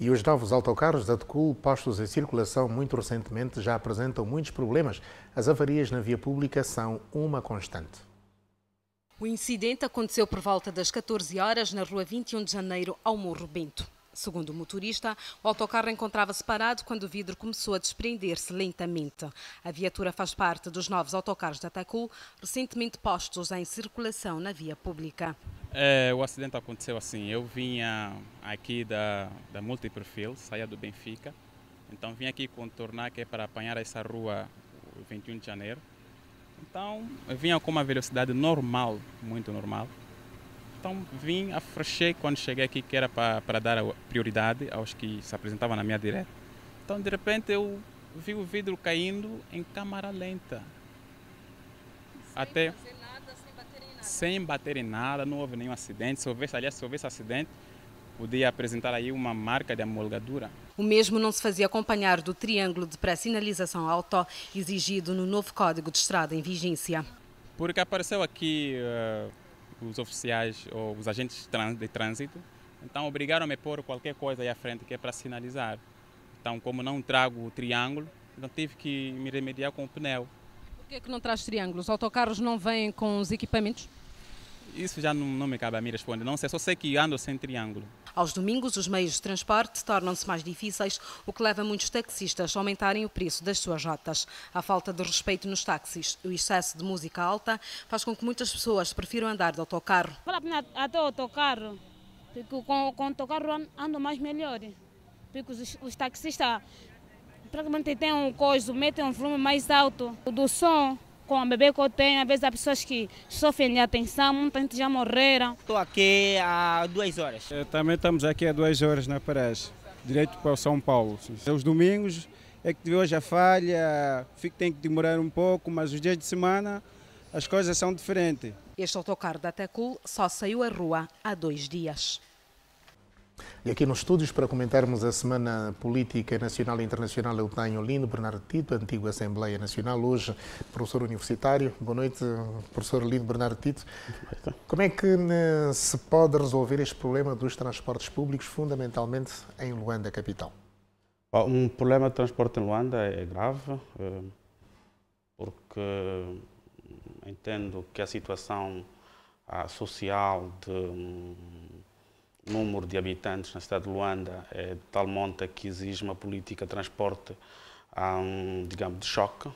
E os novos autocarros da Tecul, postos em circulação muito recentemente, já apresentam muitos problemas. As avarias na via pública são uma constante. O incidente aconteceu por volta das 14 horas na rua 21 de Janeiro, ao Morro Bento. Segundo o motorista, o autocarro encontrava-se parado quando o vidro começou a desprender-se lentamente. A viatura faz parte dos novos autocarros da Tacul, recentemente postos em circulação na via pública. É, o acidente aconteceu assim. Eu vinha aqui da, da Multiprofil, saía do Benfica. Então vim aqui contornar que é para apanhar essa rua 21 de janeiro. Então vinha com uma velocidade normal, muito normal. Então vim, afrouxei quando cheguei aqui, que era para dar prioridade aos que se apresentavam na minha direta. Então de repente eu vi o vidro caindo em câmara lenta. Sem Até fazer nada, sem bater em nada. Sem bater em nada, não houve nenhum acidente. Se houvesse, aliás, se houvesse acidente, podia apresentar aí uma marca de amolgadura. O mesmo não se fazia acompanhar do triângulo de pré-sinalização auto exigido no novo Código de Estrada em vigência. Porque apareceu aqui uh, os oficiais ou os agentes de trânsito, então obrigaram-me a pôr qualquer coisa aí à frente que é para sinalizar. Então, como não trago o triângulo, então tive que me remediar com o pneu. Por que, é que não traz triângulos? Autocarros não vêm com os equipamentos? Isso já não, não me cabe a mim responder, não sei, só sei que ando sem triângulo. Aos domingos, os meios de transporte tornam-se mais difíceis, o que leva muitos taxistas a aumentarem o preço das suas rotas. A falta de respeito nos táxis e o excesso de música alta faz com que muitas pessoas prefiram andar de autocarro. Vale a até autocarro, porque com, com autocarro ando mais melhor, porque os, os taxistas praticamente têm um coiso, metem um volume mais alto do som com a bebê que eu tenho, às vezes há pessoas que sofrem de atenção, muita gente já morreram. Estou aqui há duas horas. É, também estamos aqui há duas horas na Paragem, direito para São Paulo. Os domingos é que hoje a falha, tem que demorar um pouco, mas os dias de semana as coisas são diferentes. Este autocarro da Tecul só saiu à rua há dois dias. E aqui nos estúdios, para comentarmos a Semana Política Nacional e Internacional, eu tenho Lindo Bernardo Tito, antigo Assembleia Nacional, hoje professor universitário. Boa noite, professor Lindo Bernardo Tito. Como é que eh, se pode resolver este problema dos transportes públicos, fundamentalmente em Luanda, capital? Um problema de transporte em Luanda é grave, eh, porque entendo que a situação ah, social de hum, número de habitantes na cidade de Luanda é de tal monta que exige uma política de transporte, um, digamos, de choque,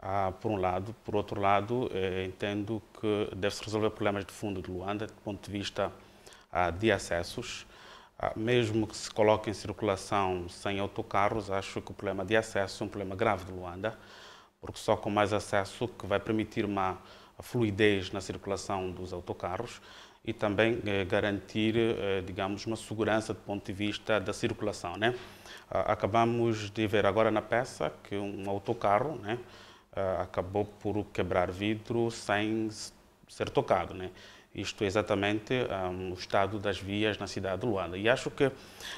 ah, por um lado. Por outro lado, eh, entendo que deve-se resolver problemas de fundo de Luanda, do ponto de vista ah, de acessos. Ah, mesmo que se coloque em circulação sem autocarros, acho que o problema de acesso é um problema grave de Luanda, porque só com mais acesso que vai permitir uma fluidez na circulação dos autocarros, e também eh, garantir, eh, digamos, uma segurança do ponto de vista da circulação. Né? Ah, acabamos de ver agora na peça que um autocarro né, ah, acabou por quebrar vidro sem ser tocado. Né? Isto é exatamente um, ah, o estado das vias na cidade de Luanda. E acho que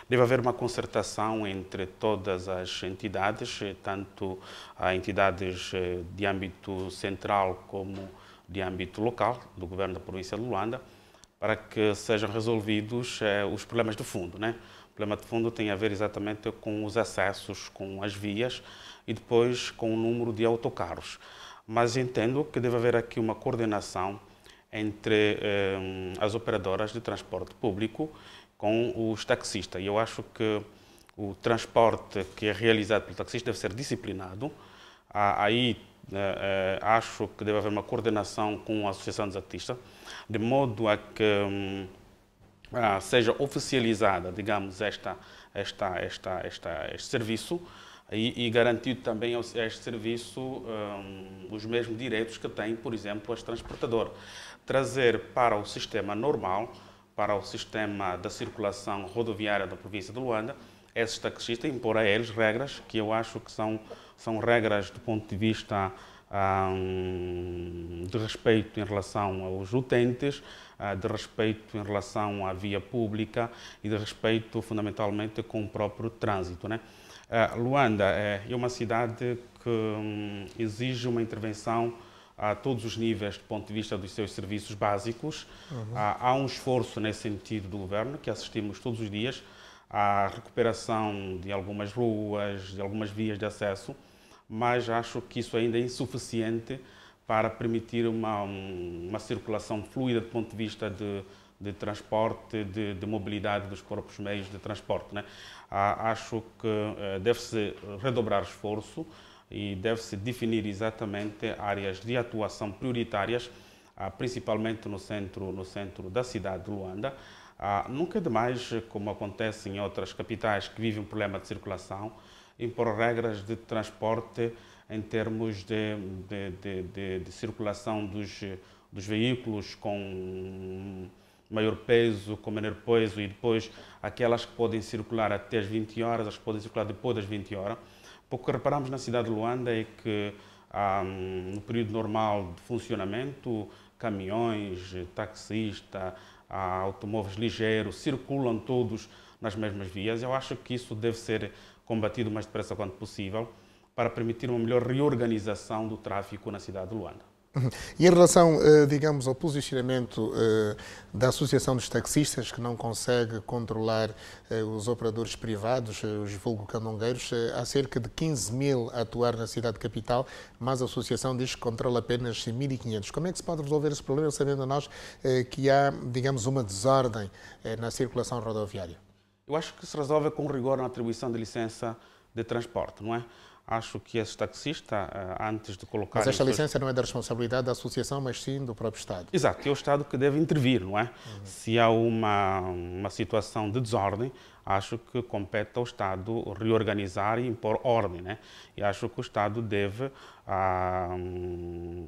deve haver uma concertação entre todas as entidades, eh, tanto a entidades eh, de âmbito central como de âmbito local, do governo da província de Luanda, para que sejam resolvidos eh, os problemas de fundo. Né? O problema de fundo tem a ver exatamente com os acessos, com as vias e depois com o número de autocarros. Mas entendo que deve haver aqui uma coordenação entre eh, as operadoras de transporte público com os taxistas. E eu acho que o transporte que é realizado pelo taxista deve ser disciplinado. aí eh, eh, acho que deve haver uma coordenação com a Associação dos Artistas, de modo a que hum, ah, seja oficializada, digamos, esta, esta, esta, esta este serviço e, e garantido também a este serviço hum, os mesmos direitos que tem, por exemplo, as transportadoras. Trazer para o sistema normal, para o sistema da circulação rodoviária da província de Luanda, esses taxistas impor a eles regras que eu acho que são são regras do ponto de vista ah, um, de respeito em relação aos utentes, ah, de respeito em relação à via pública e de respeito fundamentalmente com o próprio trânsito. Né? Ah, Luanda é, é uma cidade que hum, exige uma intervenção a todos os níveis do ponto de vista dos seus serviços básicos. Uhum. Há um esforço nesse sentido do governo que assistimos todos os dias à recuperação de algumas ruas, de algumas vias de acesso, mas acho que isso ainda é insuficiente para permitir uma, uma circulação fluida do ponto de vista de, de transporte, de, de, mobilidade dos corpos meios de transporte. Né? Acho que eh, deve-se redobrar esforço e deve-se definir exatamente áreas de atuação prioritárias, ah, principalmente no centro, no centro da cidade de Luanda. Ah, nunca é demais, como acontece em outras capitais que vivem um problema de circulação, impor regras de transporte em termos de, de, de, de circulação dos, dos veículos com maior peso, com menor peso e depois aquelas que podem circular até as 20 horas, as que podem circular depois das 20 horas. Porque reparamos na cidade de Luanda é que um, no período normal de funcionamento, caminhões, taxista, automóveis ligeiros circulam todos nas mesmas vias. Eu acho que isso deve ser combatido o mais depressa quanto possível, para permitir uma melhor reorganização do tráfico na cidade de Luanda. Uhum. E em relação, eh, digamos, ao posicionamento eh, da Associação dos Taxistas, que não consegue controlar eh, os operadores privados, os vulgo candongueiros, há cerca de 15 mil a atuar na cidade capital, mas a Associação diz que controla apenas 1.500. Como é que se pode resolver esse problema, sabendo nós que há, digamos, uma desordem na circulação rodoviária? Eu acho que se resolve com rigor na atribuição de licença de transporte, não é? Acho que esse taxista, eh, antes de colocar. Mas esta licença não é da responsabilidade da associação, mas sim do próprio Estado. Exato, é o Estado que deve intervir, não é? Uhum. Se há uma, uma situação de desordem, acho que compete ao Estado reorganizar e impor ordem, né? E acho que o Estado deve ah, hum,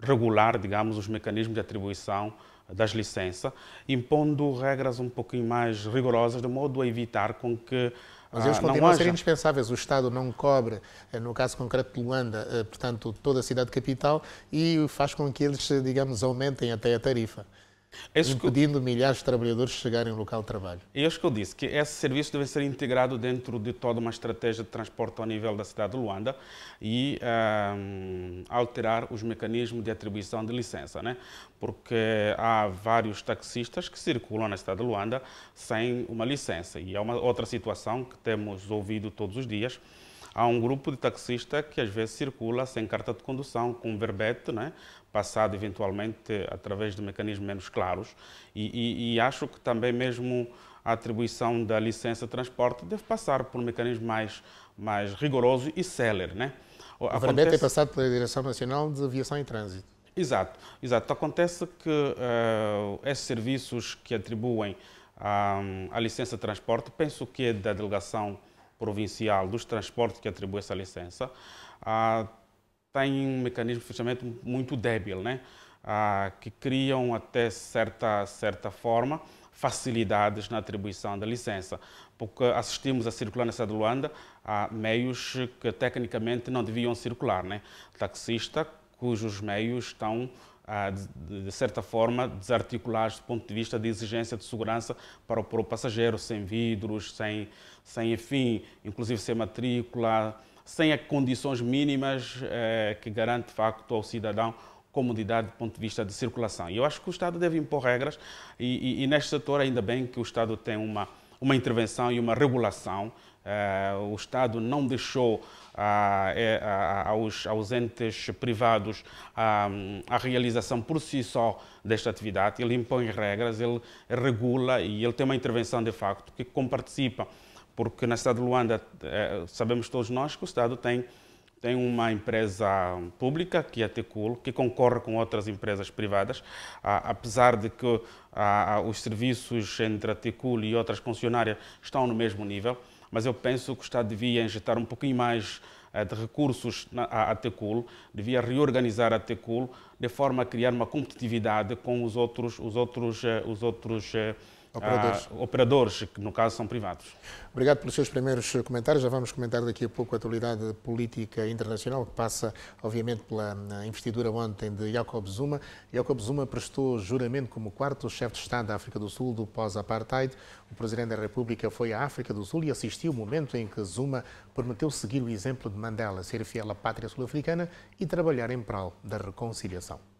regular, digamos, os mecanismos de atribuição das licenças, impondo regras um pouquinho mais rigorosas, de modo a evitar com que mas eles ah, continuam a ser indispensáveis. O Estado não cobre, eh, no caso concreto de Luanda, eh, portanto, toda a cidade capital e faz com que eles, eh, digamos, aumentem até a tarifa. É isso impedindo milhares de trabalhadores de chegarem ao local de trabalho. E acho é que eu disse que esse serviço deve ser integrado dentro de toda uma estratégia de transporte ao nível da cidade de Luanda e um, ehm, alterar os mecanismos de atribuição de licença, né? porque há vários taxistas que circulam na cidade de Luanda sem uma licença e é uma outra situação que temos ouvido todos os dias há um grupo de taxistas que às vezes circula sem carta de condução, com verbete, né? passado eventualmente através de mecanismos menos claros. E, e, e acho que também mesmo a atribuição da licença de transporte deve passar por um mecanismo mais, mais rigoroso e célere. Né? O Acontece... verbete é passado pela Direção Nacional de Aviação e Trânsito. Exato, exato. Acontece que uh, esses serviços que atribuem uh, a licença de transporte, penso que é da delegação Provincial dos Transportes, que atribui essa licença, ah, tem um mecanismo de fechamento muito débil, né? Ah, que criam até certa, certa forma facilidades na atribuição da licença, porque assistimos a circular na cidade de Luanda a meios que tecnicamente não deviam circular. Né? Taxista cujos meios estão de certa forma, desarticulados do ponto de vista de exigência de segurança para o, para o passageiro, sem vidros, sem, sem enfim, inclusive sem matrícula, sem as condições mínimas eh, que garante, de facto, ao cidadão comodidade do ponto de vista de circulação. E eu acho que o Estado deve impor regras e, e, e neste setor ainda bem que o Estado tem uma, uma intervenção e uma regulação Uh, o Estado não deixou uh, uh, aos, aos, entes privados ah, a realização por si só desta atividade. Ele impõe regras, ele regula e ele tem uma intervenção de facto que comparticipa, porque na cidade de Luanda eh, sabemos todos nós que o Estado tem tem uma empresa pública, que é a Tecul, que concorre com outras empresas privadas, ah, apesar de que os serviços entre a Tecul e outras concessionárias estão no mesmo nível mas eu penso que o Estado devia injetar um pouquinho mais eh, de recursos à TECUL, devia reorganizar a TECUL de forma a criar uma competitividade com os outros, os outros, eh, os outros eh, operadores. a ah, operadores, que no caso são privados. Obrigado pelos seus primeiros comentários. Já vamos comentar daqui a pouco a atualidade política internacional, que passa, obviamente, pela ah, investidura ontem de Jacob Zuma. Jacob Zuma prestou juramento como quarto chefe de Estado da África do Sul do pós-apartheid. O Presidente da República foi à África do Sul e assistiu o momento em que Zuma prometeu seguir o exemplo de Mandela, ser fiel à pátria sul-africana e trabalhar em prol da reconciliação.